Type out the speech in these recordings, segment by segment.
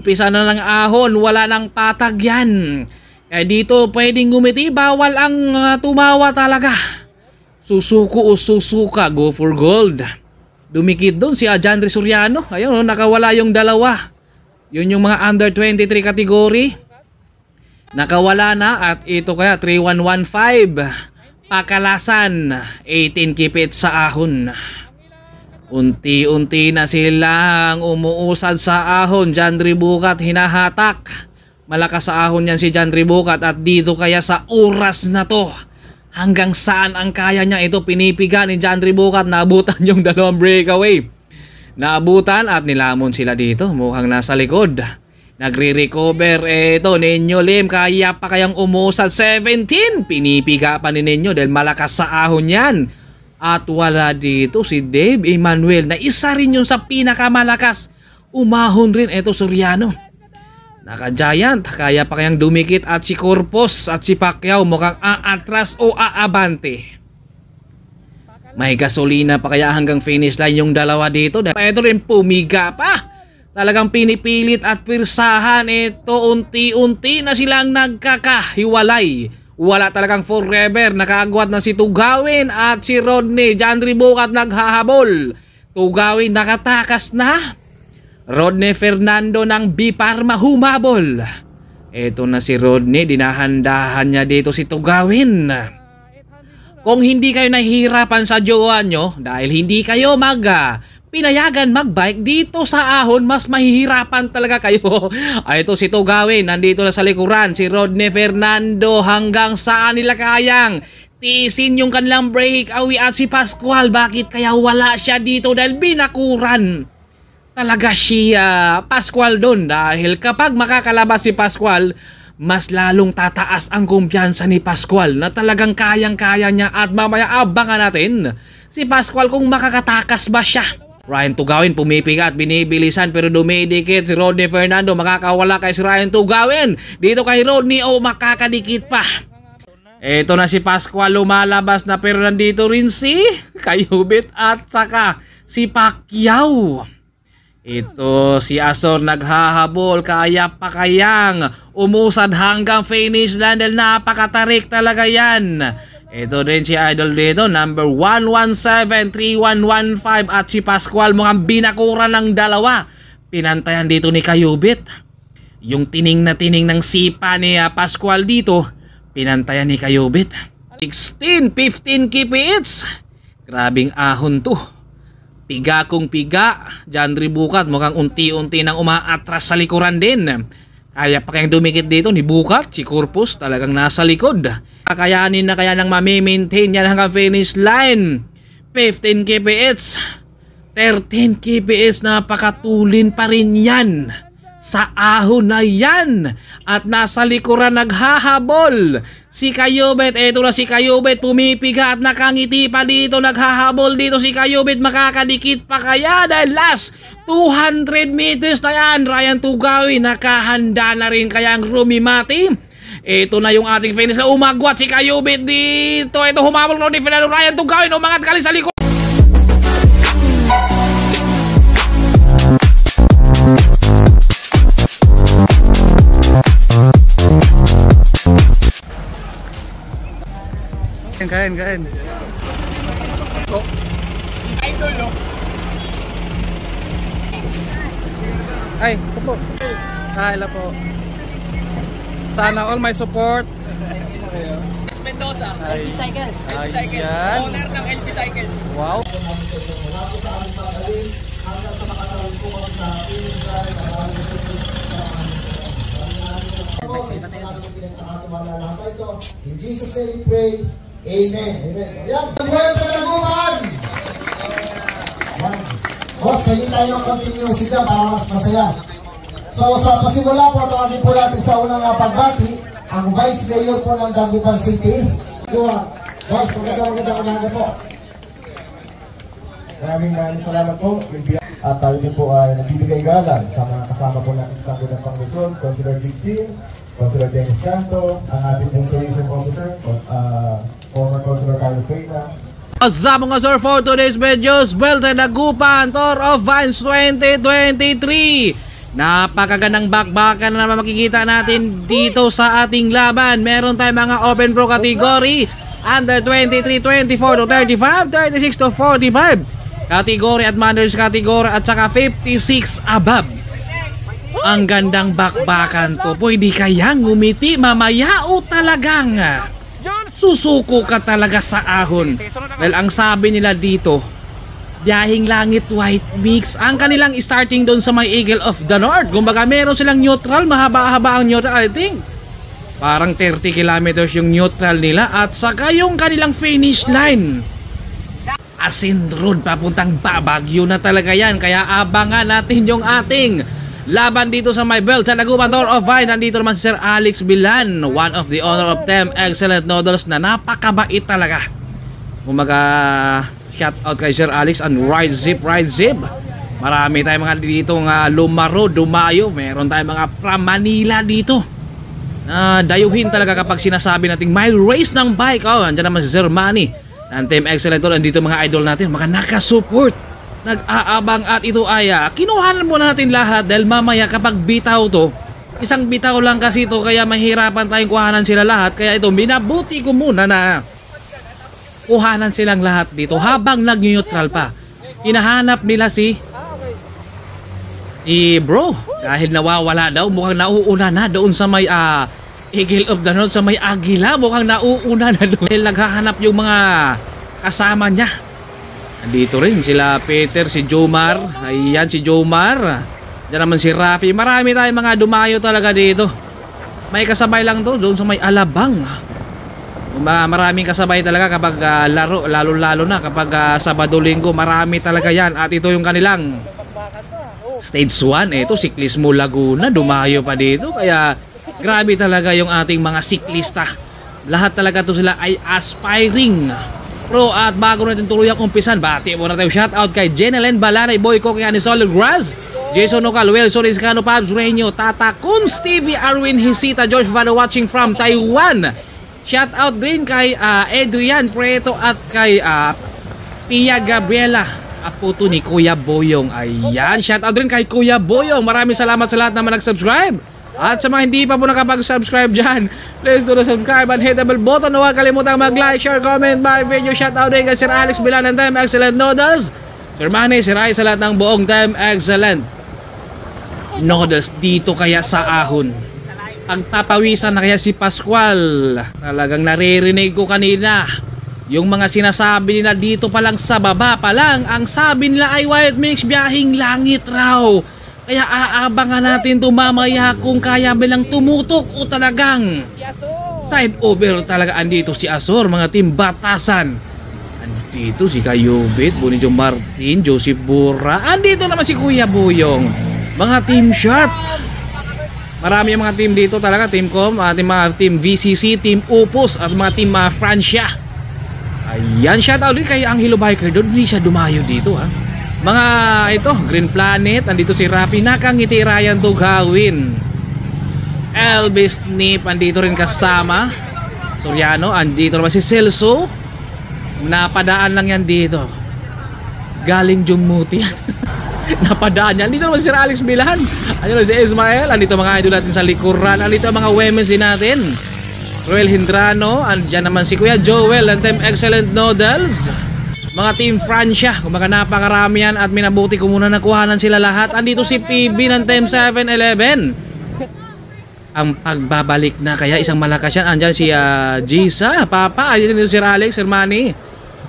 Umpisa na lang ahon, wala nang patag yan. Eh dito pwedeng gumiti, bawal ang uh, tumawa talaga. Susuko o susuka, go for gold. Dumikit doon si Ajandre Suryano. Ayun, oh, nakawala yung dalawa. Yun yung mga under 23 category. Nakawala na at ito kaya 3115. Pakalasan, 18 kipit sa ahon. Unti-unti na silang umuusad sa ahon. Jandri Bukat hinahatak. Malakas sa ahon yan si Jandri Bukat at dito kaya sa oras na to. Hanggang saan ang kaya niya ito pinipiga ni Jandri Bukat, Naabutan yung dalawang breakaway. Naabutan at nilamon sila dito. Mukhang nasa likod. Nagre-recover eto Ninyo Lim kaya pa kayang umusad 17 pinipiga pa ni Ninyo dahil malakas sa ahon yan at wala dito si Dave Emanuel na isa rin yung sa pinakamalakas. Umahon rin ito Suryano. Naka-giant, kaya pa kayang dumikit at si Corpus at si Pacquiao mukhang aatras o aabante. May gasolina pa kaya hanggang finish line yung dalawa dito. Ito rin pumiga pa. Talagang pinipilit at pirsahan ito unti-unti na silang nagkakahiwalay. Wala talagang forever. Nakaagwat na si Tugawin at si Rodney. John Ribukat naghahabol. Tugawin nakatakas na. Rodney Fernando ng b Biparma humabol. Ito na si Rodney, dinahandahan niya dito si Tugawin. Kung hindi kayo nahihirapan sa jowa nyo, dahil hindi kayo mag pinayagan magbike dito sa ahon mas mahihirapan talaga kayo ay ah, ito si Tugawin nandito na sa likuran si Rodney Fernando hanggang saan nila kayang tisin yung kanilang break awi at si Pascual bakit kaya wala siya dito dahil binakuran talaga si ah, Pascual doon dahil kapag makakalabas si Pascual mas lalong tataas ang kumpiyansa ni Pascual na talagang kayang-kaya niya at mamaya abangan natin si Pascual kung makakatakas ba siya Ryan Tugawin pumipiga at binibilisan pero dumidikit si Rodney Fernando. Makakawala kay si Ryan Tugawin. Dito kay Rodney o oh, makakadikit pa. Eto na si Pascual lumalabas na pero nandito rin si Kayubit at saka si Pacquiao. Ito si Asor naghahabol kaya pa kayang umusad hanggang finish line dahil napakatarik talaga yan. Ito din si Idol dito number 1173115 at si Pascual mukhang binakura ng dalawa. Pinantayan dito ni Kayubit. Yung tining na tining ng sipa ni ah, Pascual dito pinantayan ni Kayubit. 16-15 kipits. Grabing ahon to. Piga kong piga, Jandri Bukat mukhang unti-unti nang umaatras sa likuran din. Kaya pa kayang dumikit dito ni Bukat, si Corpus talagang nasa likod. Kakayanin na kaya nang mamimaintain yan hanggang finish line. 15 kph, 13 kph, napakatulin pa rin yan sa aho na yan at nasa likuran naghahabol si Kayubit eto na si Kayubit pumipiga at nakangiti pa dito naghahabol dito si Kayubit makakadikit pa kaya dahil last 200 meters na yan Ryan Tugawi nakahanda na rin kaya ang Rumi rumimati ito na yung ating finish na umagwat si Kayubit dito. Ito humabol ko ni Fernando Ryan Tugawin. Umangat kali sa likod. kain, kain. Oh. Idol, no? Ay, po. Ah, la po. Sana all my support. Mendoza, Ay. LP Cycles. LP Cycles. Ayan. Owner ng LP Cycles. Wow. In Jesus' name, pray. Amen. Amen. Yan, buhay sa taguan. Yan. Boss, kayo tayo continue sila para mas masaya. So, sa pasimula po, tawagin po natin sa unang pagbati, ang Vice Mayor po ng Dagupan City. Dua, ah, Boss, magandang umaga po. Maraming maraming salamat po. At tayo din po ay nagbibigay galang sa mga kasama po natin sa ng Panglusod, Consular Gixin, Consular Dennis Canto, ang ating tourism officer, uh, former Governor Carlos Reyna, sa mga sir for today's videos, Belten Agupan, Tour of Vines 2023. Napakagandang bakbakan na makikita natin dito sa ating laban. Meron tayong mga open pro category, under 23, 24 to 35, 36 to 45. Category at manners category at saka 56 above. Ang gandang bakbakan to. Pwede kayang umiti mamaya o talagang susuko ka talaga sa ahon. Well, ang sabi nila dito, Biyahing Langit White Mix ang kanilang starting doon sa may Eagle of the North. Kumbaga meron silang neutral, mahaba-haba ang neutral. I think parang 30 kilometers yung neutral nila at saka yung kanilang finish line. As in road papuntang Babagyo na talaga yan. Kaya abangan natin yung ating Laban dito sa my belt sa Taguban Tower of Vine. Nandito naman si Sir Alex Bilan. One of the owner of them excellent noodles na napakabait talaga. Kumaga shout out kay Sir Alex and Ride Zip, Ride Zip. Marami tayong mga dito nga ah, lumaro, dumayo. Meron tayong mga from Manila dito uh, dayuhin talaga kapag sinasabi nating my race ng bike. Oh, andiyan naman si Sir Manny. Ang Team Excellent Tour. Andito mga idol natin, mga naka-support nag-aabang at ito aya. Ah, Kinuhanan muna natin lahat dahil mamaya kapag bitaw to, isang bitaw lang kasi ito kaya mahirapan tayong kuhanan sila lahat. Kaya ito, minabuti ko muna na kuhanan silang lahat dito habang nag-neutral pa. Hinahanap nila si si bro dahil nawawala daw mukhang nauuna na doon sa may uh, Eagle of the North sa may Agila mukhang nauuna na doon dahil naghahanap yung mga kasama niya dito rin sila Peter, si Jomar. Ayan si Jomar. Diyan naman si Rafi. Marami tayong mga dumayo talaga dito. May kasabay lang to doon sa may Alabang. Maraming kasabay talaga kapag uh, laro, lalo-lalo na kapag uh, ah, Sabado-Linggo, marami talaga 'yan. At ito yung kanilang Stage 1, ito Siklismo Laguna, dumayo pa dito. Kaya grabe talaga yung ating mga siklista. Lahat talaga to sila ay aspiring Pro at bago natin tuluyang umpisan, bati muna tayo shout out kay Jenelyn Balanay, Boy Cook, Anisol Graz, Jason Ocal, Wilson Iscano, Pabs Reño, Tata Kun, Stevie Arwin, Hisita, George Vado watching from Taiwan. Shout out din kay uh, Adrian Preto at kay uh, Pia Gabriela apo to ni Kuya Boyong. Ayan, out din kay Kuya Boyong. Maraming salamat sa lahat na nag-subscribe. At sa mga hindi pa po nakapag-subscribe dyan, please do the subscribe and hit the bell button. Huwag kalimutang mag-like, share, comment, buy video. Shoutout din kay Sir Alex Bilan ng Time Excellent Noodles. Sir Manny, Sir Rai sa lahat ng buong Time Excellent Noodles. Dito kaya sa ahon. Ang papawisan na kaya si Pascual. Talagang naririnig ko kanina. Yung mga sinasabi nila dito pa lang sa baba pa lang, ang sabi nila ay white mix biyahing langit raw. Kaya aabangan natin to mamaya kung kaya bilang tumutok o talagang side over talaga andito si Asor mga team batasan. Andito si Kayobit, Bonijo Martin, Joseph Bura. Andito naman si Kuya Buyong. Mga team sharp. Marami ang mga team dito talaga, team com, uh, team, mga team VCC, team Upos at mga team uh, Francia. Ayan, shout out kay Angelo Biker doon, hindi siya dumayo dito ha. Ah mga ito, Green Planet, andito si Rafi, nakangiti Ryan Tugawin. Elvis Nip, andito rin kasama. Soriano, andito naman si Celso. Napadaan lang yan dito. Galing Jumuti. Napadaan yan. Andito naman si Alex Bilan. Andito naman si Ismael. Andito mga idol natin sa likuran. Andito mga women din natin. Roel Hindrano. Andiyan naman si Kuya Joel. And time excellent noodles mga Team Francia. Kumbaga napakarami yan at minabuti ko muna nakuhanan sila lahat. Andito si PB ng Team 7-Eleven. Ang pagbabalik na kaya isang malakas yan. Andyan si uh, Papa, andyan si Sir Alex, Sir Manny.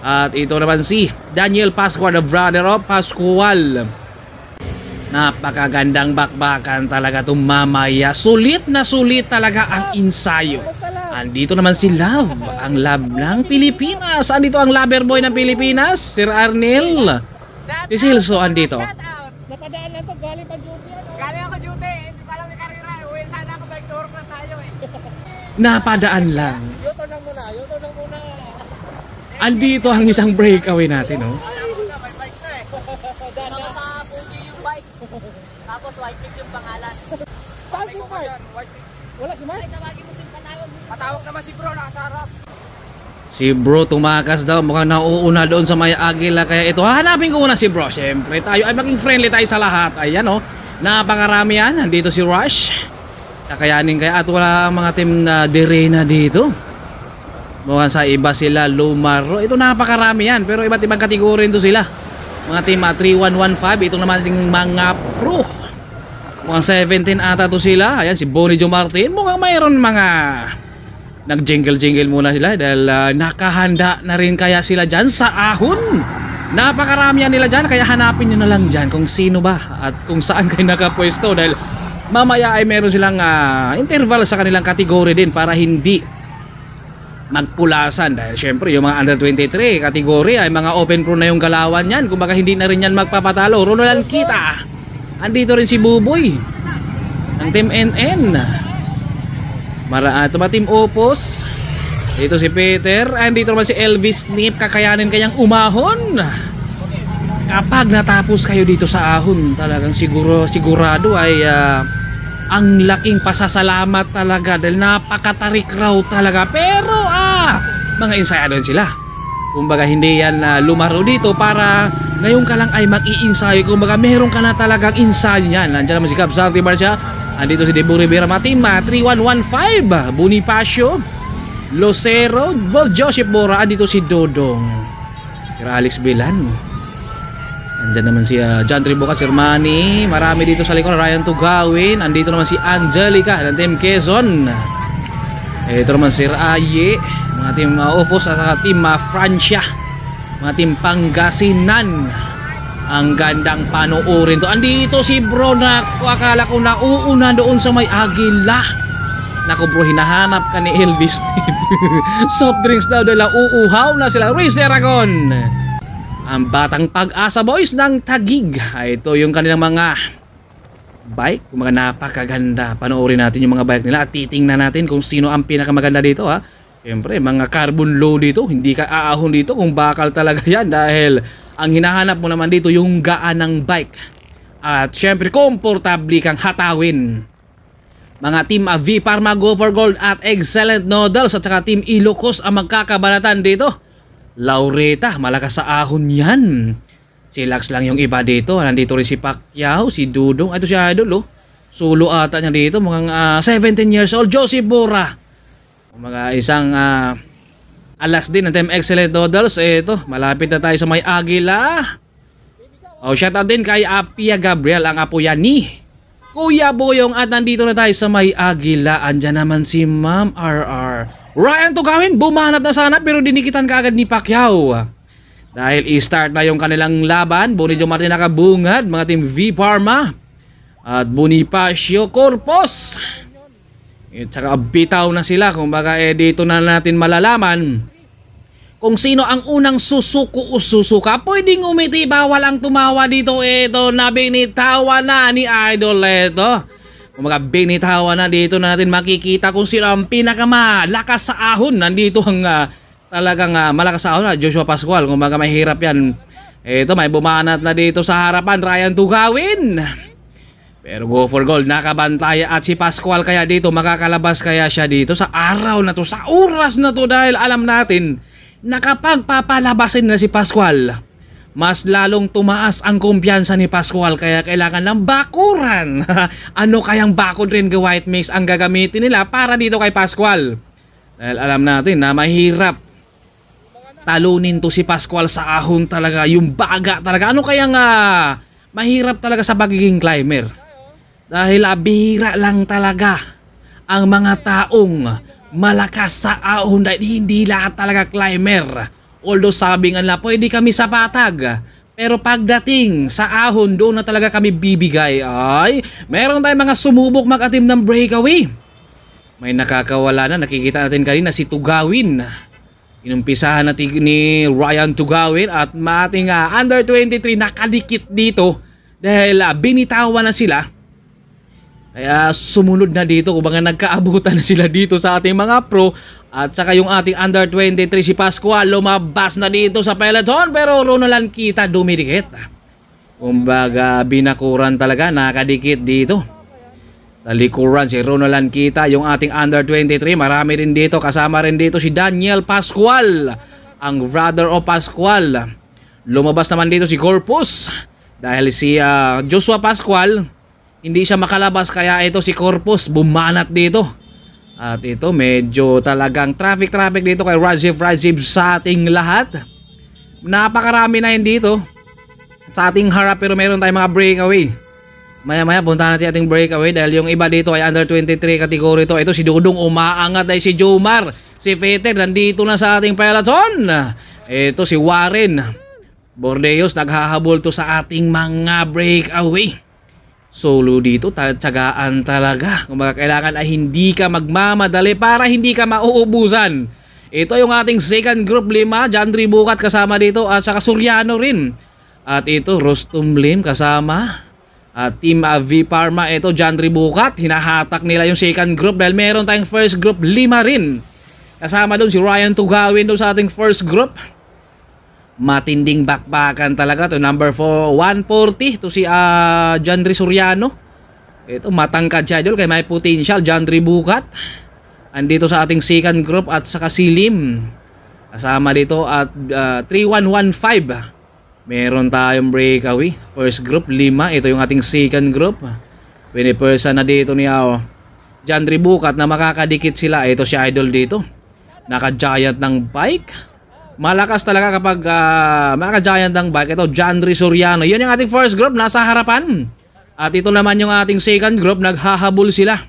At ito naman si Daniel Pascual, the brother of Pascual. Napakagandang bakbakan talaga tumamaya. Sulit na sulit talaga ang insayo. Andito naman si Love, ang love ng Pilipinas. Andito ang lover boy ng Pilipinas, Sir Arnel. Si Silso andito. Napadaan lang to, galing pa Jupe. Ano? Galing ako Jupe, eh. hindi pa lang may karira. Eh. Uwi sana ako, bike tour na tayo eh. Napadaan lang. Yuto lang muna, yuto lang muna. Andito ang isang breakaway natin, no? Oh. Eh. Tapos White Mix yung pangalan. Saan si Mark? Wala si Mark? Tumatawag naman si bro, nakasarap. Si bro tumakas daw, mukhang nauuna doon sa may agila. Kaya ito, hahanapin ko muna si bro. syempre tayo ay maging friendly tayo sa lahat. Ayan o, oh, napakarami yan. Nandito si Rush. Kakayanin kaya at wala ang mga team na Derena dito. Mukhang sa iba sila, Lumaro. Ito napakarami yan, pero iba't ibang kategory rin sila. Mga team uh, 3115, ito naman ating mga pro. Mukhang 17 ata to sila. Ayan si Bonnie Jo Martin. Mukhang mayroon mga Nag-jingle-jingle muna sila dahil uh, nakahanda na rin kaya sila dyan sa ahon. Napakarami nila dyan kaya hanapin nyo na lang dyan kung sino ba at kung saan kayo nakapwesto dahil mamaya ay meron silang uh, interval sa kanilang kategory din para hindi magpulasan dahil syempre yung mga under 23 kategory ay mga open pro na yung galawan yan kumbaga hindi na rin yan magpapatalo Roland Kita andito rin si Buboy ng Team NN Mara, uh, tumatim Opos. Dito si Peter. Ah, And dito naman si Elvis Nip. Kakayanin kayang umahon. Kapag natapos kayo dito sa ahon, talagang siguro, sigurado ay uh, ang laking pasasalamat talaga dahil napakatarik raw talaga. Pero ah, mga ensayado sila. Kumbaga hindi yan uh, lumaro dito para ngayon ka lang ay mag-iinsayo. Kumbaga meron ka na talagang ensayo niyan. Nandiyan naman si Gabs Santi Marcia Andito si Debong Rivera Matima 3115 Bonifacio Lucero Bol Joseph Bora Andito si Dodong Sir Alex Bilan Andyan naman si uh, John Tribuca Sirmani Marami dito sa likod Ryan Tugawin Andito naman si Angelica ng Team Quezon Ito naman Sir Aye Mga Team uh, ah, Opus At uh, Team uh, Francia Mga Team Pangasinan ang gandang panoorin to. Andito si bro na akala ko na uuna doon sa may agila. Naku bro, hinahanap ka ni Elvis team. Soft drinks daw dala uuhaw na sila. Race Aragon! Ang batang pag-asa boys ng Tagig. Ah, ito yung kanilang mga bike, mga napakaganda. Panoorin natin yung mga bike nila at titingnan natin kung sino ang pinakamaganda dito ha. Siyempre, mga carbon low dito, hindi ka aahon dito kung bakal talaga yan dahil ang hinahanap mo naman dito yung gaan ng bike. At siyempre, komportable kang hatawin. Mga Team AV, Parma Go for Gold at Excellent Noodles at saka Team Ilocos ang magkakabalatan dito. Laureta, malakas sa ahon yan. Si Lax lang yung iba dito. Nandito rin si Pacquiao, si Dudong. Ito si Idol, oh. Sulo ata niya dito, mga uh, 17 years old. Josie Bora mga isang uh, alas din ng team Excellent Noodles. Eh, ito, malapit na tayo sa may Agila. oh, shout out din kay Apia Gabriel, ang apo yan ni Kuya Boyong. At nandito na tayo sa may Agila. Andyan naman si Ma'am RR. Ryan to Tugawin, bumanat na sana pero dinikitan kaagad ni Pacquiao. Dahil i-start na yung kanilang laban, Bonidio Martin nakabungad, mga team V Parma at Bonifacio Corpus. Eh, tsaka bitaw na sila. Kung baga, eh, dito na natin malalaman kung sino ang unang susuko o susuka. Pwedeng umiti, bawal ang tumawa dito. Ito na binitawa na ni Idol. Ito. Kung mga binitawa na dito na natin makikita kung sino ang pinakamalakas sa ahon. Nandito ang uh, talagang uh, malakas sa ahon na Joshua Pascual. Kung mga mahirap yan. Ito, may bumanat na dito sa harapan. Ryan Tugawin. Pero go for gold, nakabantaya at si Pascual kaya dito, makakalabas kaya siya dito sa araw na to, sa oras na to dahil alam natin nakapagpapalabasin na si Pascual, mas lalong tumaas ang kumpiyansa ni Pascual kaya kailangan ng bakuran. ano kayang bakod rin white mix ang gagamitin nila para dito kay Pascual? Dahil alam natin na mahirap talunin to si Pascual sa ahon talaga, yung baga talaga. Ano kayang uh, mahirap talaga sa pagiging climber? Dahil abira lang talaga ang mga taong malakas sa ahon dahil hindi lahat talaga climber. Although sabi nga nila, pwede kami sa patag. Pero pagdating sa ahon, doon na talaga kami bibigay. Ay, meron tayong mga sumubok mag-atim ng breakaway. May nakakawala na, nakikita natin kanina si Tugawin. Inumpisahan natin ni Ryan Tugawin at mating uh, ah, under 23 nakadikit dito dahil uh, binitawan na sila kaya sumunod na dito, kumbaga nagkaabutan na sila dito sa ating mga pro at saka yung ating under 23 si Pascual lumabas na dito sa peloton pero Ronolan kita dumidikit. Kumbaga binakuran talaga, nakadikit dito. Sa likuran si Ronolan kita, yung ating under 23, marami rin dito, kasama rin dito si Daniel Pascual, ang brother of Pascual. Lumabas naman dito si Corpus dahil si uh, Joshua Pascual hindi siya makalabas kaya ito si Corpus bumanat dito. At ito medyo talagang traffic-traffic dito kay Rajiv Rajiv sa ating lahat. Napakarami na yun dito. Sa ating harap pero meron tayong mga breakaway. Maya maya punta natin ating breakaway dahil yung iba dito ay under 23 kategory to. Ito si Dudong umaangat ay si Jomar. Si Peter nandito na sa ating peloton. Ito si Warren. Bordeos naghahabol to sa ating mga breakaway solo dito, tsagaan talaga. Kumbaga kailangan ay hindi ka magmamadali para hindi ka mauubusan. Ito yung ating second group 5, John Bukat kasama dito at saka Suryano rin. At ito Rostum Lim kasama. At Team uh, ah, V Pharma, ito John Bukat, hinahatak nila yung second group dahil meron tayong first group 5 rin. Kasama doon si Ryan Tugawin doon sa ating first group matinding bakbakan talaga to number 4 140 to si uh, Jandri Soriano ito matangkad siya idol kay may potential Jandri Bukat andito sa ating second group at sa kasilim Lim kasama dito at uh, ah, 3115 meron tayong breakaway first group 5 ito yung ating second group pinipersa na dito ni Ao oh. Jandri Bukat na makakadikit sila ito si idol dito naka giant ng bike malakas talaga kapag uh, mga giant ang bike. Ito, Janry Soriano. Yan yung ating first group, nasa harapan. At ito naman yung ating second group, naghahabol sila.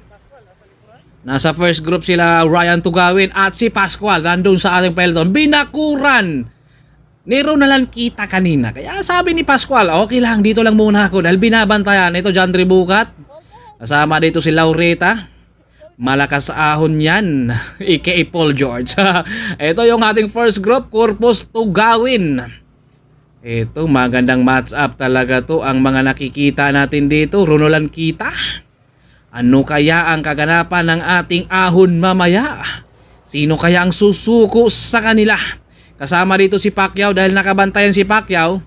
Nasa first group sila Ryan Tugawin at si Pascual nandun sa ating peloton. Binakuran ni Ronalan kita kanina. Kaya sabi ni Pascual, okay lang, dito lang muna ako dahil binabantayan. Ito, John Tribucat. Kasama dito si Laureta. Malakas ahon yan, aka Paul George. Ito yung ating first group, Corpus to gawin Ito, magandang match up talaga to ang mga nakikita natin dito. runulan kita. Ano kaya ang kaganapan ng ating ahon mamaya? Sino kaya ang susuko sa kanila? Kasama dito si Pacquiao dahil nakabantayan si Pacquiao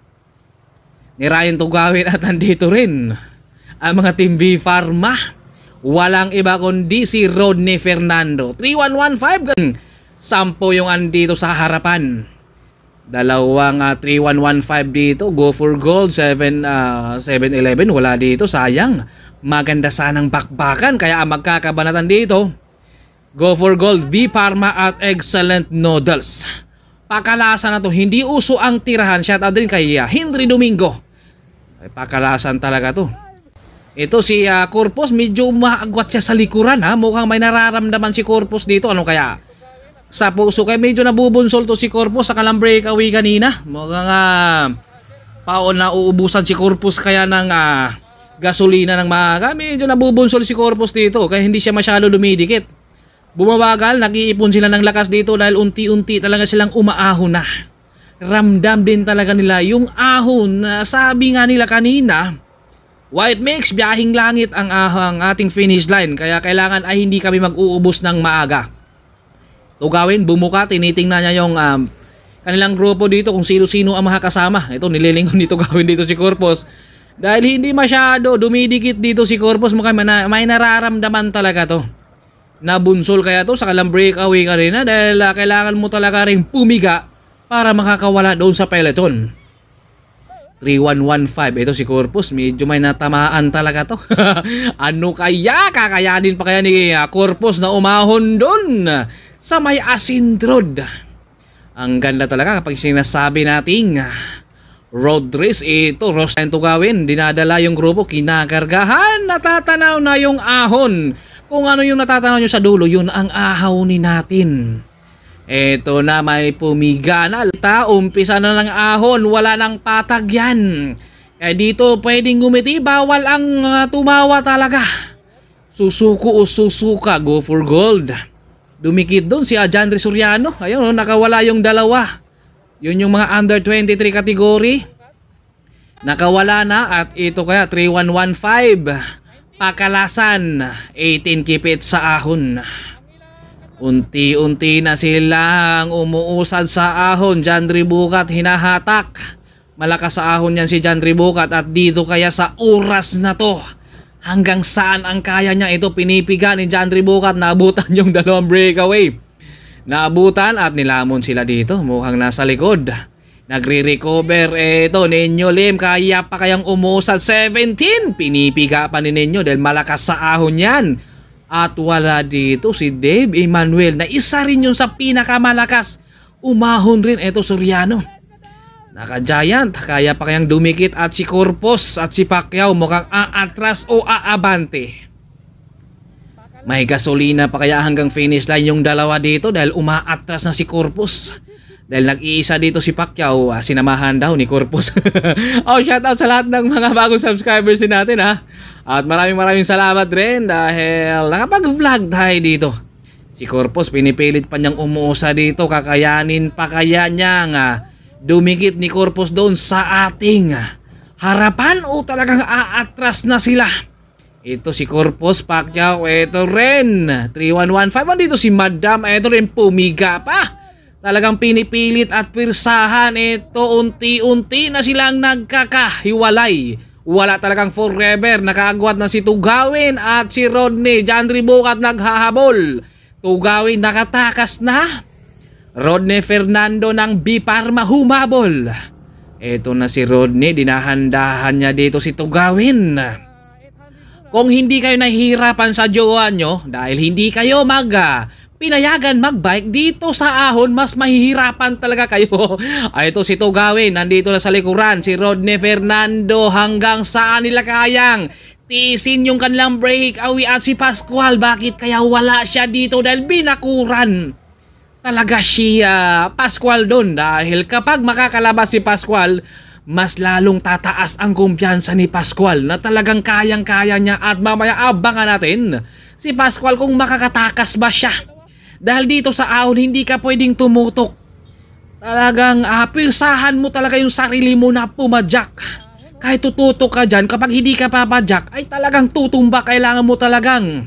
ni Ryan Tugawin at nandito rin ang mga Team B Pharma. Walang iba kundi si Rodney Fernando. 3115. Sampo yung andito sa harapan. Dalawang uh, ah, 3115 dito. Go for gold. 7, uh, 711. Wala dito. Sayang. Maganda sanang bakbakan. Kaya ang magkakabanatan dito. Go for gold. V Parma at Excellent Noodles. Pakalasa na to. Hindi uso ang tirahan. Shout out din kay ah, Henry Domingo. Ay, pakalasan talaga to. Ito si uh, Corpus, medyo umaagwat siya sa likuran ha. Mukhang may nararamdaman si Corpus dito. Ano kaya? Sa puso kaya medyo nabubunsol to si Corpus sa kalang breakaway kanina. Mukhang uh, paon na uubusan si Corpus kaya ng uh, gasolina ng maaga. Medyo nabubunsol si Corpus dito kaya hindi siya masyado lumidikit. Bumabagal, nag-iipon sila ng lakas dito dahil unti-unti talaga silang umaahon na. Ramdam din talaga nila yung ahon na sabi nga nila kanina White makes biyahing langit ang, uh, ang ating finish line kaya kailangan ay hindi kami mag-uubos ng maaga. Tugawin, bumuka, tinitingnan niya yung um, kanilang grupo dito kung sino-sino ang makakasama. Ito, nililingon dito gawin dito si Corpus. Dahil hindi masyado dumidikit dito si Corpus, mukhang may nararamdaman talaga to. Nabunsol kaya to sa kalang breakaway ka rin na dahil uh, kailangan mo talaga rin pumiga para makakawala doon sa peloton. 3115. Ito si Corpus, medyo may natamaan talaga to. ano kaya? Kakayanin pa kaya ni Corpus na umahon doon sa may asindrod. Ang ganda talaga kapag sinasabi nating road race. Ito, road to gawin. Dinadala yung grupo, kinakargahan. Natatanaw na yung ahon. Kung ano yung natatanaw nyo sa dulo, yun ang ahawnin natin. Eto na may pumiga na alta, umpisa na lang ahon, wala nang patag yan. eh dito pwedeng gumiti, bawal ang uh, tumawa talaga. Susuko o susuka, go for gold. Dumikit doon si Ajandre Suryano ayun oh, nakawala yung dalawa. Yun yung mga under 23 category. Nakawala na at ito kaya 3115. Pakalasan, 18 kipit sa ahon. Unti-unti na silang umuusad sa ahon. Jandri Bukat hinahatak. Malakas sa ahon yan si Jandri Bukat at dito kaya sa oras na to. Hanggang saan ang kaya niya ito pinipiga ni Jandri Bukat, Naabutan yung dalawang breakaway. Naabutan at nilamon sila dito. Mukhang nasa likod. Nagre-recover eto Ninyo Lim kaya pa kayang umusad 17 pinipiga pa ni Ninyo dahil malakas sa ahon yan at wala dito si Dave Emanuel na isa rin yung sa pinakamalakas. Umahon rin ito Soriano. Naka-giant, kaya pa kayang dumikit at si Corpus at si Pacquiao mukhang aatras o aabante. May gasolina pa kaya hanggang finish line yung dalawa dito dahil umaatras na si Corpus. Dahil nag-iisa dito si Pacquiao, ah, sinamahan daw ni Corpus. oh, shout out sa lahat ng mga bagong subscribers din natin ha. Ah. At maraming maraming salamat rin dahil nakapag-vlog tayo dito. Si Corpus pinipilit pa niyang umuusa dito, kakayanin pa kaya niya nga dumikit ni Corpus doon sa ating harapan o talagang aatras na sila. Ito si Corpus Pacquiao, ito rin 3115 dito si Madam, ito rin pumiga pa. Talagang pinipilit at pirsahan ito unti-unti na silang nagkakahiwalay wala talagang forever. Nakaagwat na si Tugawin at si Rodney. John Riboc at naghahabol. Tugawin nakatakas na. Rodney Fernando ng b Biparma humabol. Ito na si Rodney, dinahandahan niya dito si Tugawin. Kung hindi kayo nahihirapan sa jowa nyo, dahil hindi kayo mag ah, pinayagan magbike dito sa ahon mas mahihirapan talaga kayo ay ito si Togawin nandito na sa likuran si Rodney Fernando hanggang saan nila kayang tisin yung kanilang break awi at si Pascual bakit kaya wala siya dito dahil binakuran talaga si ah, Pascual doon dahil kapag makakalabas si Pascual mas lalong tataas ang kumpiyansa ni Pascual na talagang kayang-kaya niya at mamaya abangan natin si Pascual kung makakatakas ba siya dahil dito sa ahon, hindi ka pwedeng tumutok. Talagang uh, pirsahan mo talaga yung sarili mo na pumadyak. Kahit tututok ka dyan, kapag hindi ka papadyak, ay talagang tutumba. Kailangan mo talagang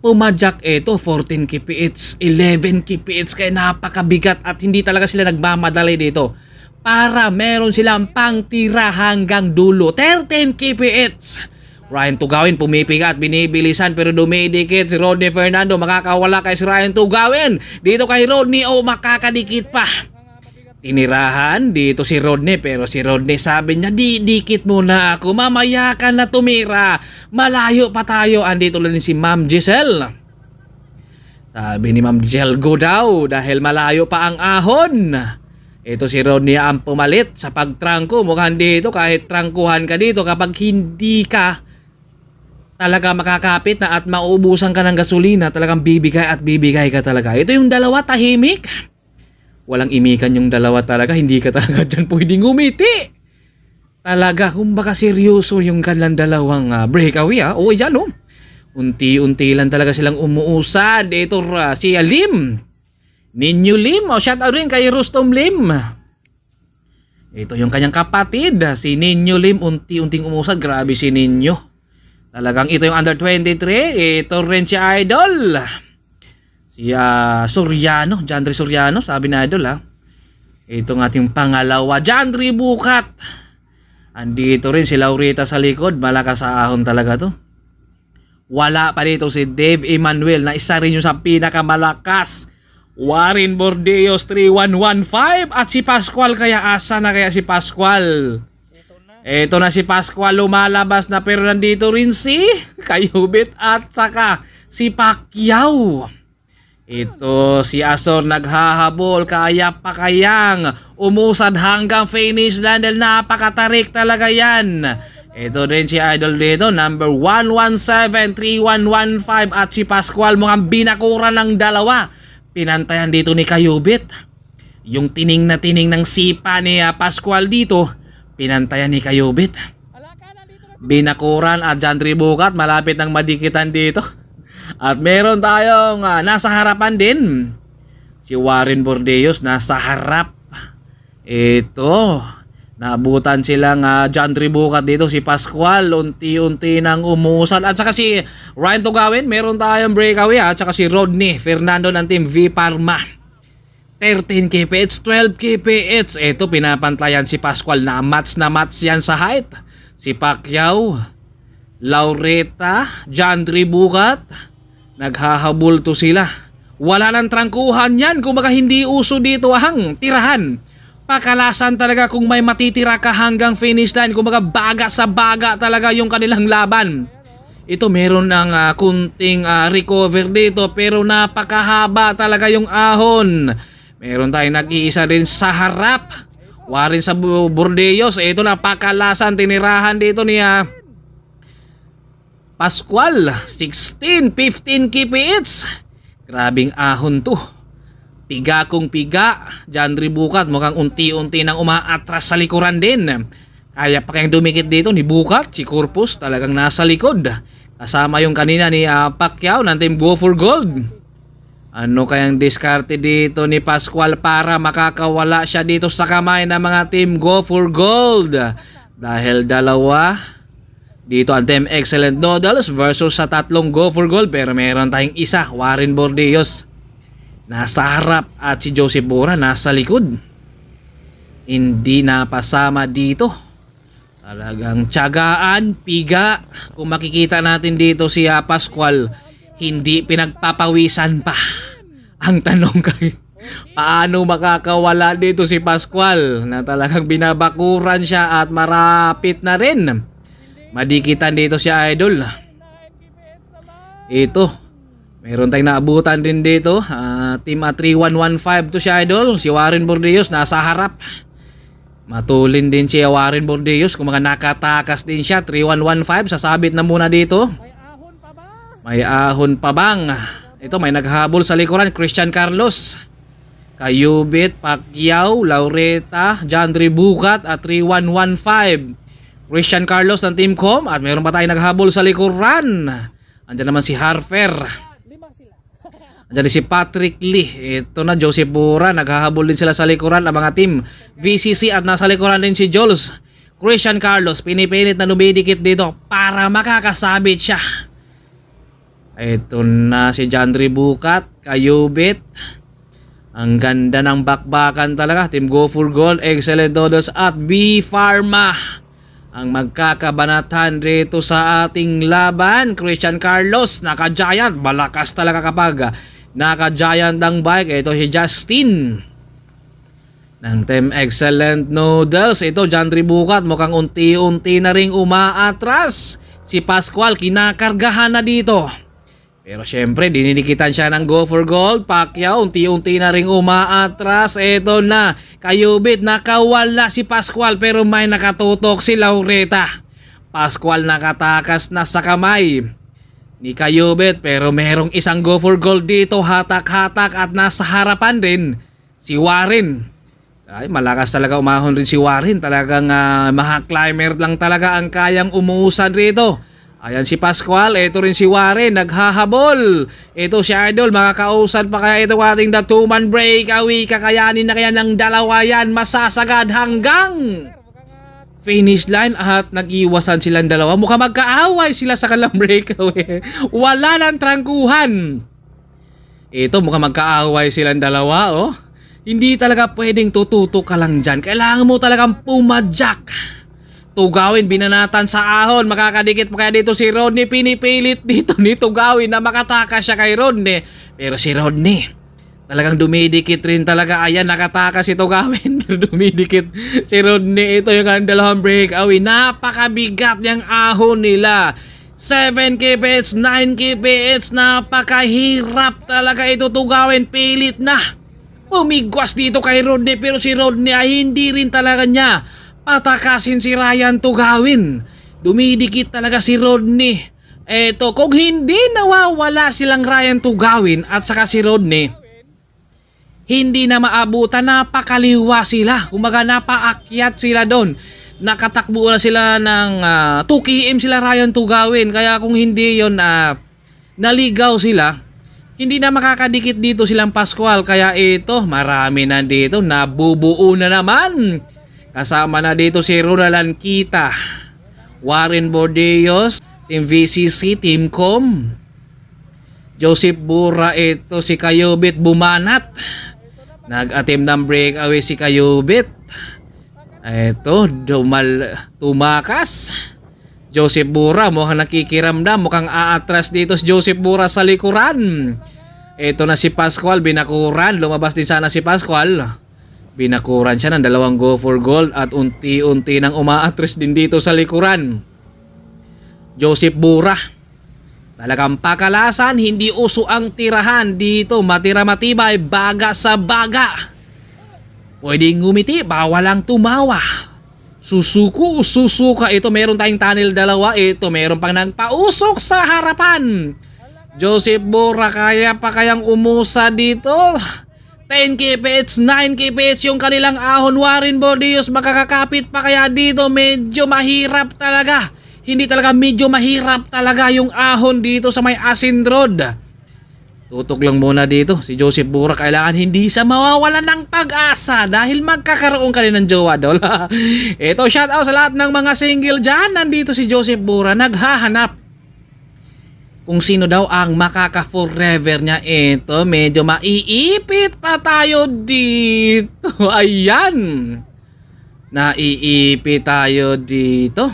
pumadyak ito 14 kph 11 kph kaya napakabigat at hindi talaga sila nagmamadali dito para meron silang pangtira hanggang dulo 13 kph Ryan Tugawin pumipika at binibilisan pero dumidikit si Rodney Fernando makakawala kay si Ryan Tugawin dito kay Rodney o oh, makakadikit pa tinirahan dito si Rodney pero si Rodney sabi niya didikit muna ako mamaya ka na tumira malayo pa tayo andito lang si Ma'am Giselle sabi ni Ma'am Giselle go daw dahil malayo pa ang ahon ito si Rodney ang pumalit sa pagtrangko mukhang dito kahit trangkuhan ka dito kapag hindi ka talaga makakapit na at mauubusan ka ng gasolina, talagang bibigay at bibigay ka talaga. Ito yung dalawa, tahimik. Walang imikan yung dalawa talaga, hindi ka talaga dyan pwedeng umiti. Talaga, kumbaga seryoso yung kanilang dalawang uh, breakaway ha. Ah. O yan o. Oh. Unti-unti lang talaga silang umuusad. Ito uh, si Lim. Ninyo Lim. O oh, shout out rin kay Rustom Lim. Ito yung kanyang kapatid, si Ninyo Lim. Unti-unting umusad. Grabe si Ninyo Talagang ito yung under 23. eh, rin Idol. Si uh, Soriano, Jandri Soriano, sabi na Idol ha. Ah. Itong ating pangalawa, Jandri Bukat. Andito rin si Laurita sa likod. Malakas sa ahon talaga to. Wala pa dito si Dave Emanuel na isa rin yung sa pinakamalakas. Warren Bordeos 3115 at si Pascual kaya asa na kaya si Pascual? Ito na si Pascual lumalabas na pero nandito rin si Kayubit at saka si Pacquiao. Ito si Asor naghahabol kaya pa kayang umusad hanggang finish line dahil napakatarik talaga yan. Ito din si Idol dito number 1173115 at si Pascual mukhang binakura ng dalawa. Pinantayan dito ni Kayubit. Yung tining na tining ng sipa ni ah, Pascual dito Pinantayan ni Kayubit. Binakuran at John Tribukat malapit ng madikitan dito. At meron tayong uh, nasa harapan din. Si Warren Bordeos nasa harap. Ito. Naabutan silang uh, ah, John Tribucat dito, si Pascual, unti-unti nang umuusal. At saka si Ryan Tugawin, meron tayong breakaway. Ah. At saka si Rodney Fernando ng team V Parma. 13 kph 12 kph Ito pinapantayan si Pascual na match na match yan sa height. Si Pacquiao, Laureta, John Tribucat. Naghahabol to sila. Wala nang trangkuhan yan. Kumbaga hindi uso dito ahang tirahan. Pakalasan talaga kung may matitira ka hanggang finish line. Kumbaga baga sa baga talaga yung kanilang laban. Ito meron ng uh, kunting uh, recover dito pero napakahaba talaga yung ahon. Meron tayong nag-iisa din sa harap. Warin sa Burdeos. Ito napakalasan tinirahan dito ni Pascual. 16, 15 kipiits. Grabing ahon to. Piga kung piga. John Ribukat mukhang unti-unti nang umaatras sa likuran din. Kaya pa kayang dumikit dito ni Bukat. Si Corpus talagang nasa likod. Kasama yung kanina ni uh, Pacquiao ng Team Go for Gold. Ano kayang diskarte dito ni Pascual para makakawala siya dito sa kamay ng mga team Go for Gold? Dahil dalawa dito ang team Excellent Noodles versus sa tatlong Go for Gold pero meron tayong isa, Warren Bordeos. Nasa harap at si Joseph Bora nasa likod. Hindi napasama dito. Talagang tiyagaan, piga. Kung makikita natin dito si ah, Pascual hindi pinagpapawisan pa. Ang tanong kay paano makakawala dito si Pascual na talagang binabakuran siya at marapit na rin. Madikitan dito si Idol. Ito, meron tayong naabutan din dito. Uh, team at 3115 to si Idol. Si Warren Bordeos nasa harap. Matulin din si Warren Bordeos kung mga nakatakas din siya. 3115, sasabit na muna dito. May ahon pa bang? Ito may naghabol sa likuran, Christian Carlos. Kayubit, Pacquiao, Laureta, Jandri Bukat at 3115. Christian Carlos ng Team Com at mayroon pa tayong naghabol sa likuran. Andiyan naman si Harper. Andiyan si Patrick Lee. Ito na, Joseph Bura. Naghahabol din sila sa likuran ang mga team. VCC at nasa likuran din si Jules. Christian Carlos, pinipilit na lumidikit dito para makakasabit siya ito na si Jandri Bukat, Kayubit. Ang ganda ng bakbakan talaga. Team Go for Gold, Excellent Dodos at B Pharma. Ang magkakabanatan dito sa ating laban, Christian Carlos, naka-giant. Malakas talaga kapag naka-giant ang bike. Ito si Justin ng Team Excellent Noodles. Ito, Jandri Bukat. mukhang unti-unti na ring umaatras. Si Pascual, kinakargahan na dito. Pero syempre, dininikitan siya ng go for gold. Pacquiao, unti-unti na rin umaatras. Eto na, kayubit, nakawala si Pascual pero may nakatutok si Laureta. Pascual nakatakas na sa kamay ni Kayubit pero merong isang go for gold dito hatak-hatak at nasa harapan din si Warren. Ay, malakas talaga umahon rin si Warren. Talagang uh, mga climber lang talaga ang kayang umuusan rito. Ayan si Pascual, ito rin si Warren, naghahabol. Ito si Idol, makakausan pa kaya itong ating the two-man breakaway. Kakayanin na kaya ng dalawa yan, masasagad hanggang finish line at nag-iwasan silang dalawa. Mukha magkaaway sila sa kalang breakaway. Wala ng trangkuhan. Ito, mukha magkaaway silang dalawa, oh. Hindi talaga pwedeng tututo ka lang dyan. Kailangan mo talagang pumadyak. Tugawin binanatan sa ahon. Makakadikit pa kaya dito si Rodney. Pinipilit dito ni Tugawin na makataka siya kay Rodney. Pero si Rodney, talagang dumidikit rin talaga. Ayan, nakatakas si Tugawin. Pero dumidikit si Rodney. Ito yung ang dalawang breakaway. Napakabigat yung ahon nila. 7 kbits, 9 kbits, napakahirap talaga ito tugawin, pilit na. Umigwas dito kay Rodney pero si Rodney ay hindi rin talaga niya patakasin si Ryan Tugawin. Dumidikit talaga si Rodney. Eto, kung hindi nawawala silang Ryan Tugawin at saka si Rodney, hindi na maabutan, napakaliwa sila. Kumaga napaakyat sila doon. Nakatakbo na sila ng uh, ah, 2 km sila Ryan Tugawin. Kaya kung hindi yon uh, ah, naligaw sila, hindi na makakadikit dito silang Pascual. Kaya ito, marami na dito, nabubuo na naman Kasama na dito si Ronald Kita, Warren Bordeos, Team VCC, Team Com, Joseph Bura, ito si Kayubit Bumanat. Nag-attempt ng breakaway si Kayubit. Ito, dumal, tumakas. Joseph Bura, mukhang nakikiramdam. Mukhang aatras dito si Joseph Bura sa likuran. Ito na si Pascual, binakuran. Lumabas din sana si Pascual. Binakuran siya ng dalawang go for gold at unti-unti nang umaatras din dito sa likuran. Joseph Bura. Talagang pakalasan, hindi uso ang tirahan dito. Matira matibay, baga sa baga. Pwedeng ngumiti, bawal ang tumawa. Susuko, susuka. Ito meron tayong tunnel dalawa. Ito meron pang nagpausok sa harapan. Joseph Bora, kaya pa kayang umusa dito? 10k 9k yung kanilang ahon Warren Bordeaux makakakapit pa kaya dito medyo mahirap talaga hindi talaga medyo mahirap talaga yung ahon dito sa may Asin Road tutok lang muna dito si Joseph Bura kailangan hindi sa mawawalan ng pag-asa dahil magkakaroon ka rin ng jowa dol ito shout out sa lahat ng mga single dyan nandito si Joseph Bura naghahanap kung sino daw ang makaka-forever niya. Ito, medyo maiipit pa tayo dito. Ayan. Naiipit tayo dito.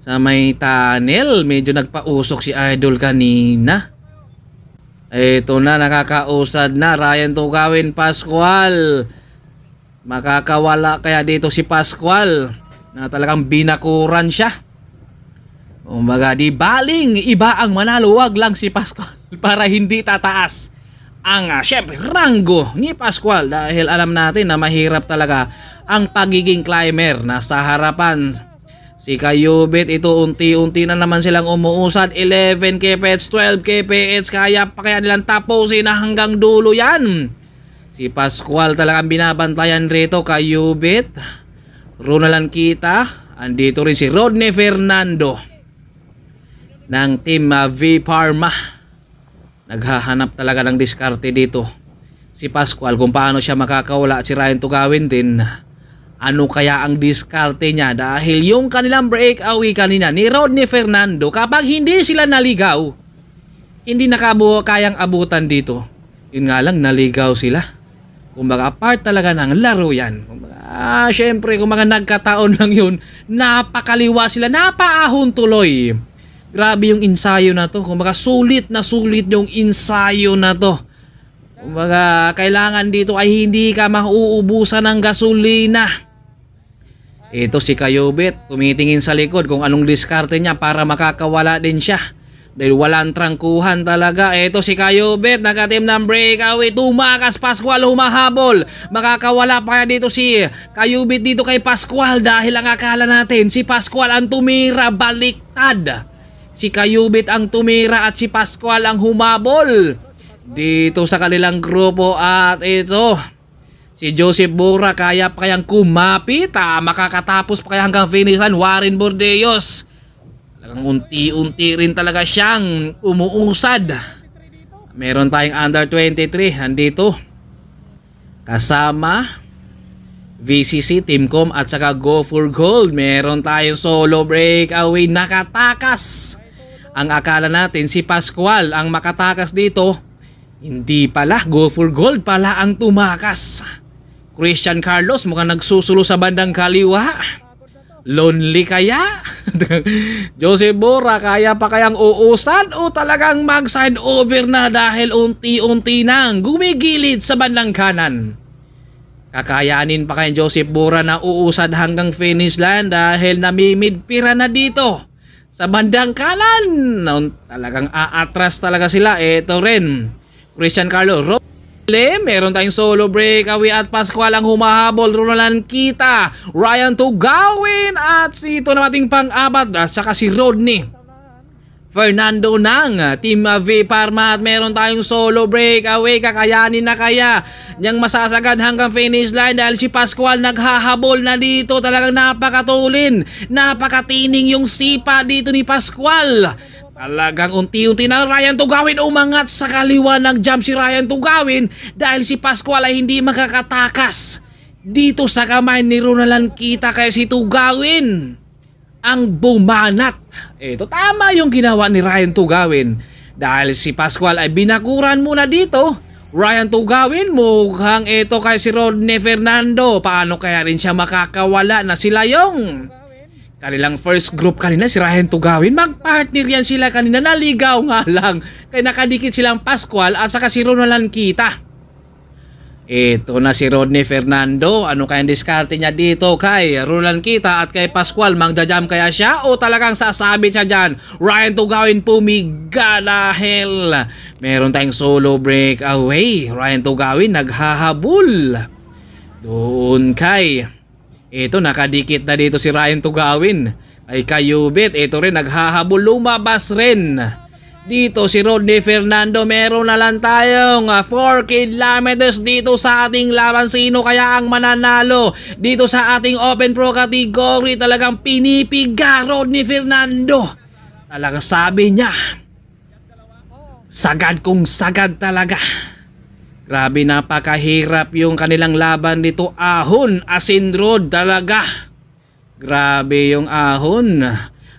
Sa may tunnel, medyo nagpausok si Idol kanina. Ito na, nakakausad na. Ryan Tugawin, Pascual. Makakawala kaya dito si Pascual na talagang binakuran siya. Kumbaga, di baling iba ang manalo, wag lang si Pascual para hindi tataas ang uh, syempre ranggo ni Pascual dahil alam natin na mahirap talaga ang pagiging climber na sa harapan si Kayubit ito unti-unti na naman silang umuusad 11 kph 12 kph kaya pa kaya nilang tapusin na hanggang dulo yan si Pascual talagang binabantayan rito Kayubit Ronald Kita andito rin si Rodney Fernando ng team uh, V Parma naghahanap talaga ng diskarte dito si Pascual kung paano siya makakawala si Ryan Tugawin din ano kaya ang diskarte niya dahil yung kanilang breakaway ah, kanina ni Rodney Fernando kapag hindi sila naligaw hindi nakabuo kayang abutan dito yun nga lang naligaw sila Kumbaga, part talaga ng laro yan. Kumbaga, ah, syempre, kumbaga nagkataon lang yun, napakaliwa sila, napaahon tuloy. Grabe yung ensayo na to. Kumbaga sulit na sulit yung ensayo na to. Kumbaga kailangan dito ay hindi ka mauubusan ng gasolina. Ito si Kayobit, tumitingin sa likod kung anong diskarte niya para makakawala din siya. Dahil walang trangkuhan talaga. Ito si Kayobet, nakatim ng breakaway. Tumakas Pascual, humahabol. Makakawala pa kaya dito si Kayobet dito kay Pascual dahil ang akala natin si Pascual ang tumira baliktad. Si Kayubit ang tumira at si Pascual ang humabol dito sa kanilang grupo at ito si Joseph Bura kaya pa kayang kumapit ah, makakatapos pa kaya hanggang finish finishan Warren Bordeos talagang unti-unti rin talaga siyang umuusad meron tayong under 23 nandito kasama VCC, Teamcom at saka Go for Gold meron tayong solo breakaway nakatakas ang akala natin si Pascual ang makatakas dito, hindi pala, go for gold pala ang tumakas. Christian Carlos mukhang nagsusulo sa bandang kaliwa. Lonely kaya? Jose Bora, kaya pa kayang uusan o talagang mag-side over na dahil unti-unti nang gumigilid sa bandang kanan? Kakayanin pa kay Joseph Bora na uusad hanggang finish line dahil namimidpira na dito sa bandang kanan. No, talagang aatras talaga sila. Ito rin. Christian Carlo. Roble, meron tayong solo breakaway at Pascual ang humahabol. Roland Kita, Ryan Tugawin at si ito na pang abad at saka si Rodney. Fernando ng ah, Team ah, V Parma at meron tayong solo break away kakayanin na kaya niyang masasagad hanggang finish line dahil si Pascual naghahabol na dito talagang napakatulin napakatining yung sipa dito ni Pascual Talagang unti-unti na Ryan Tugawin umangat sa kaliwa ng jump si Ryan Tugawin dahil si Pascual ay hindi makakatakas. Dito sa kamay ni Ronalan kita kaya si Tugawin ang bumanat. Ito tama yung ginawa ni Ryan Tugawin. Dahil si Pascual ay binakuran muna dito. Ryan Tugawin, mukhang ito kay si Rodney Fernando. Paano kaya rin siya makakawala na sila yung... Kanilang first group kanina si Ryan Tugawin, magpartner yan sila kanina, naligaw nga lang. Kaya nakadikit silang Pascual at saka si Ronald Kita. Ito na si Rodney Fernando. Ano kaya ang diskarte niya dito kay Rulan Kita at kay Pascual? Mangjajam kaya siya o talagang sasabit siya dyan? Ryan Tugawin pumiga dahil meron tayong solo break away. Ryan Tugawin naghahabol. Doon kay. Ito nakadikit na dito si Ryan Tugawin. Ay kayubit. Ito rin naghahabol. Lumabas rin. Dito si Rodney Fernando meron na lang tayong 4 ah, kilometers dito sa ating laban sino kaya ang mananalo dito sa ating Open Pro category talagang pinipiga Rodney Fernando talaga sabi niya sagad kong sagad talaga grabe napakahirap yung kanilang laban dito ahon asin road talaga grabe yung ahon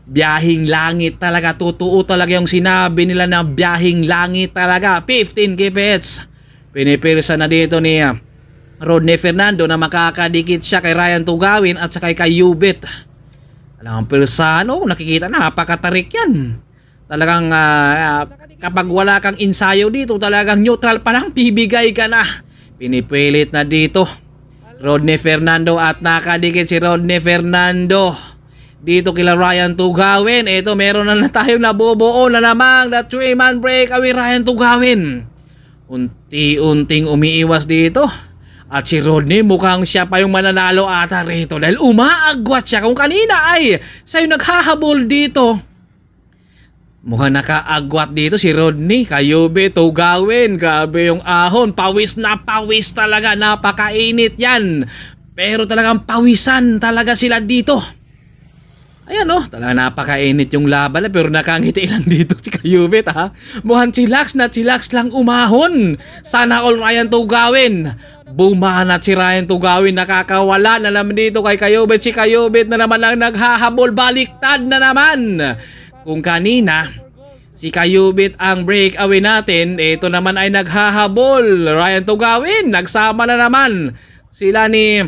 Biyahing langit talaga. Totoo talaga yung sinabi nila na biyahing langit talaga. 15 kipets. Pinipirsa na dito ni ah, Rodney Fernando na makakadikit siya kay Ryan Tugawin at saka kay Yubit. Alam ang pirsano, nakikita na, napakatarik yan. Talagang uh, kapag wala kang ensayo dito, talagang neutral pa lang, bibigay ka na. Pinipilit na dito. Rodney Fernando at nakadikit si Rodney Fernando dito kila Ryan Tugawin. Ito, meron na, na tayong nabubuo na namang the three-man breakaway Ryan Tugawin. Unti-unting umiiwas dito. At si Rodney mukhang siya pa yung mananalo ata rito dahil umaagwat siya kung kanina ay siya yung naghahabol dito. Mukhang nakaagwat dito si Rodney, Kayube, Tugawin. Grabe yung ahon. Pawis na pawis talaga. Napakainit yan. Pero talagang pawisan talaga sila dito. Ayan oh, talaga napakainit yung laban na pero nakangiti lang dito si Kayubit ha. Buhan chillax na chillax lang umahon. Sana all Ryan to gawin. Bumanat si Ryan to gawin. Nakakawala na naman dito kay Kayubit. Si Kayubit na naman ang naghahabol. Baliktad na naman. Kung kanina, Si Kayubit ang breakaway natin. Ito naman ay naghahabol. Ryan Tugawin, nagsama na naman. Sila ni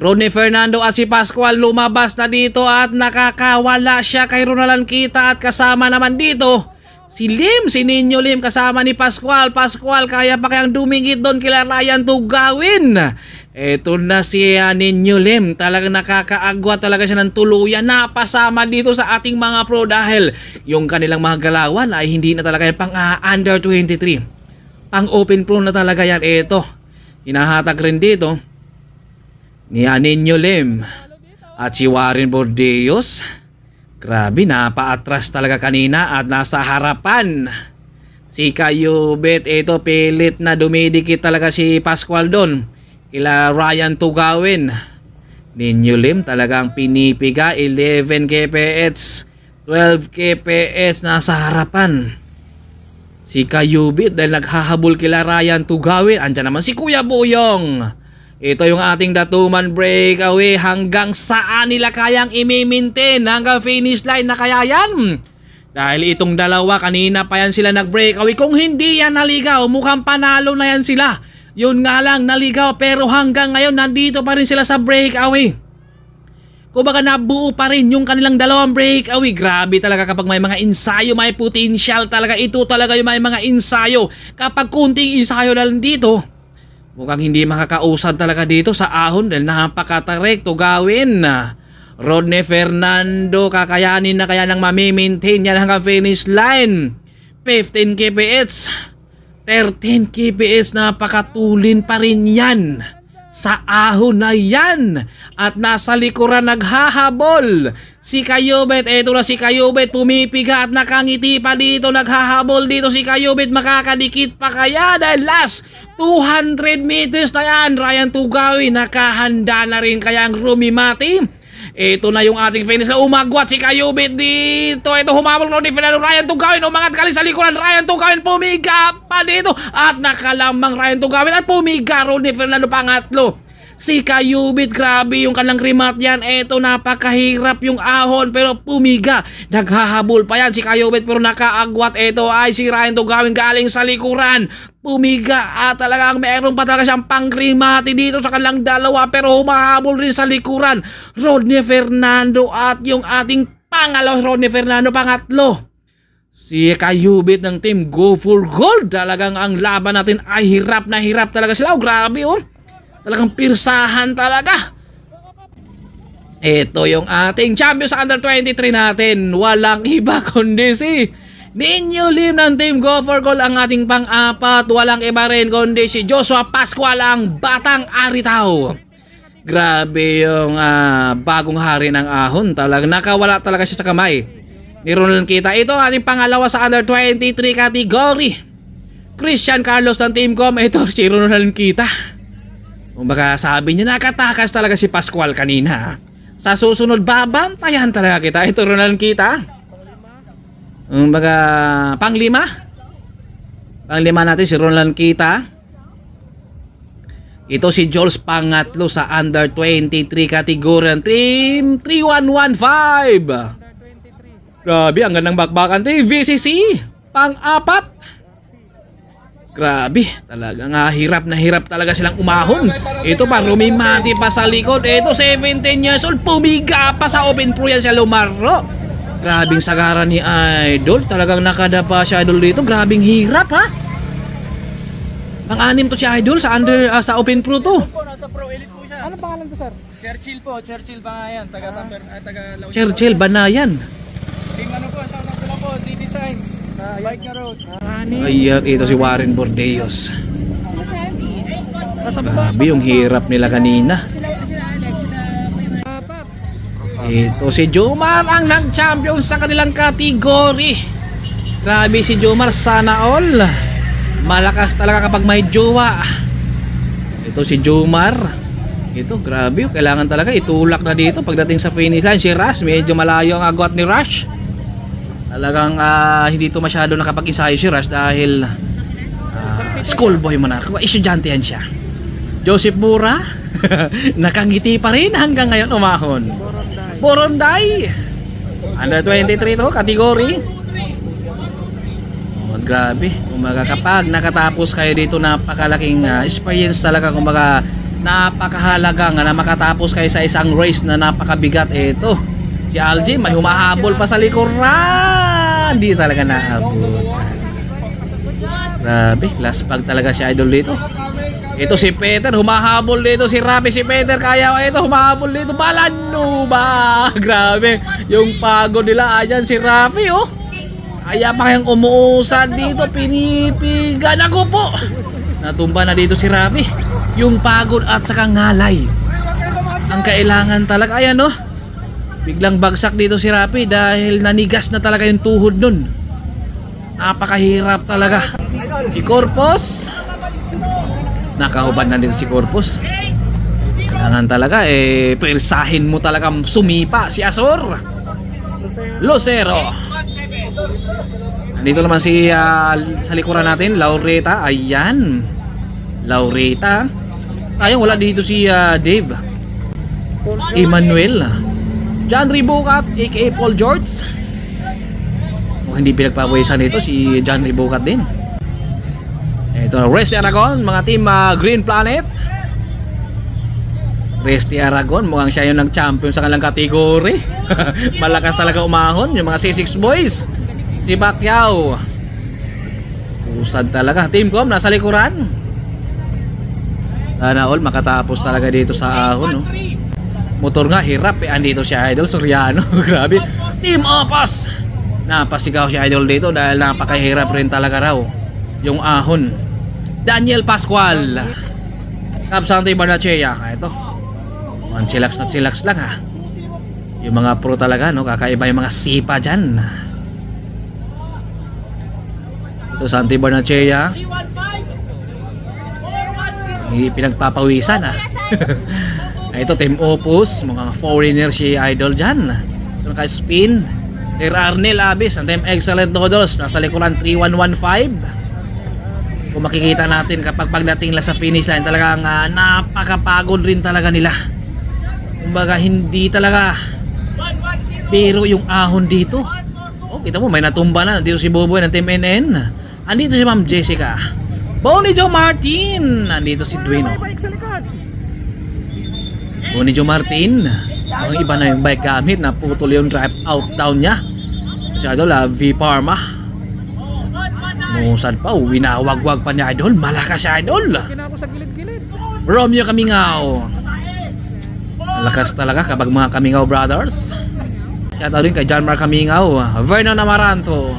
Rony Fernando at si Pascual lumabas na dito at nakakawala siya kay Ronalan Kita at kasama naman dito si Lim, si Ninyo Lim kasama ni Pascual. Pascual kaya pa kayang dumingit doon kila Ryan Tugawin. Ito na si uh, Ninyo Lim. Talagang nakakaagwa talaga siya ng tuluyan Napasama dito sa ating mga pro dahil yung kanilang mga galawan ay hindi na talaga yung pang uh, under 23. Pang open pro na talaga yan. Ito, hinahatag rin dito ni Aninyo Lim at si Warren Bordeos. Grabe, napaatras talaga kanina at nasa harapan. Si Kayubet, ito pilit na dumidikit talaga si Pascual doon. Kila Ryan Tugawin. Ninyo Lim talagang pinipiga 11 kph, 12 kph nasa harapan. Si Kayubit dahil naghahabol kila Ryan Tugawin. Andiyan naman si Kuya Boyong. Ito yung ating datuman breakaway hanggang saan nila kayang imimintin hanggang finish line na kaya yan. Dahil itong dalawa kanina pa yan sila nag-breakaway. Kung hindi yan naligaw, mukhang panalo na yan sila. Yun nga lang, naligaw pero hanggang ngayon nandito pa rin sila sa breakaway. Kumbaga nabuo pa rin yung kanilang dalawang breakaway. Grabe talaga kapag may mga ensayo, may potential talaga. Ito talaga yung may mga ensayo. Kapag kunting ensayo lang dito, Mukhang hindi makakausad talaga dito sa ahon dahil napakatarekto gawin na. Rodney Fernando kakayanin na kaya nang mamimaintain yan hanggang finish line. 15 kph. 13 kph napakatulin pa rin yan sa aho na yan at nasa likuran naghahabol si Kayubet eto na si Kayubet pumipiga at nakangiti pa dito naghahabol dito si Kayubet makakadikit pa kaya dahil last 200 meters na yan Ryan Tugawi nakahanda na rin kaya ang Rumi Rumimati ito na yung ating finish na umagwat si Kayubit dito. Ito humabol na ni Fernando Ryan Tugawin. Umangat kali sa likuran. Ryan Tugawin pumiga pa dito. At nakalamang Ryan Tugawin at pumiga ron ni Fernando Pangatlo. Si Kayubit, grabe yung kanang remat yan. Eto, napakahirap yung ahon pero pumiga. Naghahabol pa yan si Kayubit pero nakaagwat. Eto ay si Ryan to gawin galing sa likuran pumiga at ah, talagang meron pa talaga siyang pangrimati dito sa kanilang dalawa pero humahabol rin sa likuran Rodney Fernando at yung ating pangalaw Rodney Fernando pangatlo si Kayubit ng team Go for Gold talagang ang laban natin ay hirap na hirap talaga sila oh, grabe oh Talagang pirsahan talaga. Ito yung ating champion sa under 23 natin. Walang iba kundi si Ninyo Lim ng Team Go for Goal ang ating pang-apat. Walang iba rin kundi si Joshua Pascual ang Batang Aritaw. Grabe yung uh, bagong hari ng ahon. Talagang nakawala talaga siya sa kamay. Ni Ronald Kita. Ito ating pangalawa sa under 23 category. Christian Carlos ng Team Com. Ito si Ronald Kita. Kumbaga sabi niya nakatakas talaga si Pascual kanina. Sa susunod babantayan talaga kita. Iturunan kita. Kumbaga panglima. Panglima natin si Ronald Kita. Ito si Jules Pangatlo sa under 23 category ng team 3115. Grabe, ang gandang bakbakan team. VCC, pang-apat. Grabe, talaga nga hirap na hirap talaga silang umahon. Ito pa, rumimati pa sa likod. Ito, 17 years old, pumiga pa sa open pro yan siya lumaro. Grabing sagara ni Idol. Talagang nakadapa si Idol dito. Grabing hirap ha. Pang-anim to si Idol sa under uh, sa open pro to. Nasa pro elite po siya. Ano pangalan to sir? Churchill po, Churchill ba yan? Taga, ah. San, ah, taga Churchill Banayan. na yan? ano po, shout na po, City Signs. Bike na road. Ayan, ito si Warren Bordeos. Grabe yung hirap nila kanina. Ito si Jumar ang nag-champion sa kanilang kategory. Grabe si Jumar, sana all. Malakas talaga kapag may jowa. Ito si Jumar Ito grabe, kailangan talaga itulak na dito pagdating sa finish line si Rush. Medyo malayo ang agwat ni Rush. Talagang uh, hindi to masyado nakapag-isayo si Rush dahil uh, schoolboy mo na. Estudyante yan siya. Joseph Mura, nakangiti pa rin hanggang ngayon umahon. Boronday. Under 23 to, category. Oh, grabe. Kumbaga kapag nakatapos kayo dito napakalaking uh, experience talaga kumbaga napakahalaga nga na makatapos kayo sa isang race na napakabigat ito. Eh, Si Algie may humahabol pa sa likuran. Hindi talaga naabot. Grabe, last pag talaga si Idol dito. Ito si Peter, humahabol dito si Rabi si Peter. Kaya ito, humahabol dito. Balanu ba? Grabe, yung pago nila. Ayan si Rabi, oh. Kaya pa kayang umuusad dito. Pinipigan ako po. Natumba na dito si Rabi. Yung pagod at saka ngalay. Ang kailangan talaga. Ayan, oh. Biglang bagsak dito si Rapi dahil nanigas na talaga yung tuhod nun. Napakahirap talaga. Si Corpus. Nakahubad na dito si Corpus. Kailangan talaga eh persahin mo talaga sumipa si Azor. Lucero. Nandito naman si uh, sa likuran natin, Laureta. Ayan. Laureta. Ayun, wala dito si uh, Dave. Emmanuel. Emmanuel. John Ribukat aka Paul George Kung hindi pinagpapawisan nito si John Ribukat din ito na Resti Aragon mga team uh, Green Planet Resti Aragon mukhang siya yung nag-champion sa kanilang kategory malakas talaga umahon yung mga C6 boys si Pacquiao usad talaga team com nasa likuran sana all makatapos talaga dito sa ahon no? motor nga hirap eh andito si Idol Soriano grabe team apas napasigaw si Idol dito dahil napakahirap rin talaga raw yung ahon Daniel Pascual Kapsante Barnachea ito ang ah, chillax na chillax lang ha ah. yung mga pro talaga no kakaiba yung mga sipa dyan ito Santi Barnachea pinagpapawisan ha ah. Ah, ito Team Opus, mga foreigner si Idol dyan. Ito naka-spin. Sir Arnel Abis, ang Team Excellent Noodles, nasa likuran 3115. Kung makikita natin kapag pagdating la sa finish line, talagang uh, napakapagod rin talaga nila. Kumbaga hindi talaga pero yung ahon dito. Oh, kita mo may natumba na dito si Boboy ng Team NN. Andito si Ma'am Jessica. Bonnie Jo Martin. Andito si Duino. Ngunit Martin, ang iba na yung bike gamit, naputol yung drive out down niya. Masyado la V Parma. Musad pa, uwi na wagwag pa niya idol, malakas siya idol. Kinako sa gilid-gilid. Romeo Kamingaw. malakas talaga kapag mga Kamingaw brothers. Shout out rin kay John Mark Kamingaw, Vernon Amaranto.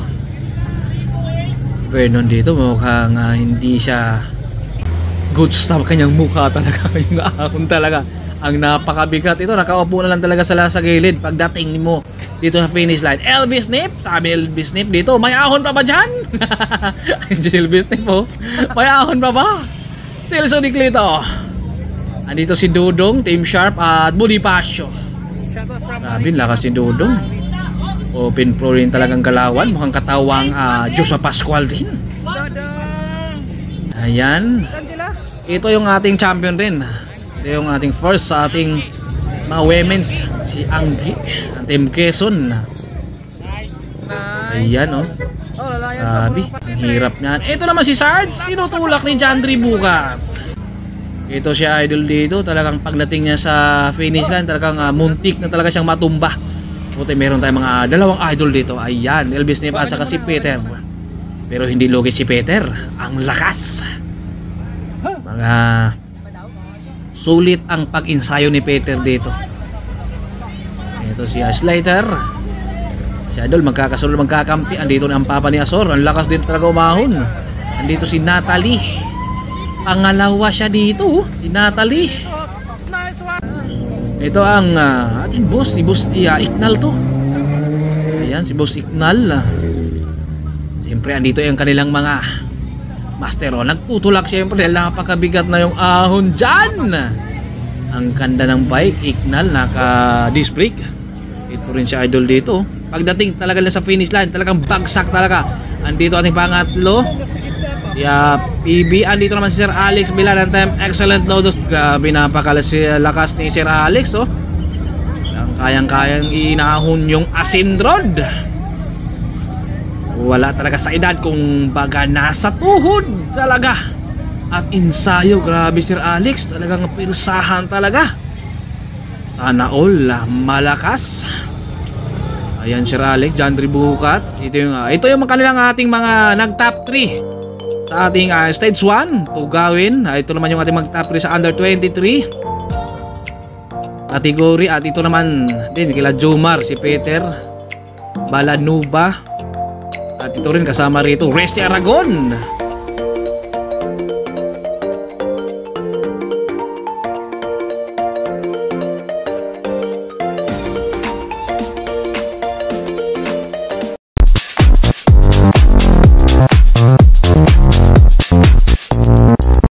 Vernon dito mukhang uh, hindi siya good sa kanyang mukha talaga yung ahon talaga ang napakabigat ito nakaupo na lang talaga sila sa gilid pagdating mo dito sa finish line Elvis Nip sabi Elvis Nip dito may ahon pa ba dyan si Elvis Nip oh may ahon pa ba si Elson Niclito andito si Dudong Team Sharp at Bonifacio sabi lakas si Dudong open floor rin talagang galawan mukhang katawang uh, ah, Joshua Pascual din ayan ito yung ating champion rin ito yung ating first sa ating mga women's. Si Anggi. Ang Team Quezon. Ayan oh. Sabi. Oh, ang hirap niyan. Ito naman si Sarge. Tinutulak ni Jandri Buka. Ito si Idol dito. Talagang pagdating niya sa finish line. Talagang uh, muntik na talaga siyang matumba. Buti meron tayong mga dalawang idol dito. Ayan. Elvis Nip at saka si Peter. Pero hindi logi si Peter. Ang lakas. Mga Sulit ang pag-insayo ni Peter dito. Ito si Ashlighter Si Idol magkakasunod magkakampi. Andito ang papa ni Azor. Ang lakas din talaga umahon. Andito si Natalie. Pangalawa siya dito. Oh. Si Natalie. Ito ang uh, ating boss. Si boss uh, ah, Iknal to. Ayan si boss Iknal. Siyempre andito yung kanilang mga Mastero. Nagtutulak syempre dahil napakabigat na yung ahon dyan. Ang kanda ng bike, Ignal, naka-disc brake. Ito rin si Idol dito. Pagdating talaga lang sa finish line, talagang bagsak talaga. Andito ating pangatlo. Yeah, PB. Andito naman si Sir Alex Bilan ng time. Excellent nodos. Grabe napakalakas ah, ni Sir Alex. Oh. Ang kayang-kayang inahon yung Asindrod. Asindrod wala talaga sa edad kung baga nasa tuhod talaga at ensayo grabe Sir Alex talagang pirsahan talaga sana all ah, malakas ayan Sir Alex John Tribukat ito yung, uh, ito yung kanilang ating mga nag top 3 sa ating uh, stage 1 Tugawin uh, ito naman yung ating mag top 3 sa under 23 category at ito naman din kila Jomar si Peter Balanuba at ito rin kasama rito, Resty Aragon.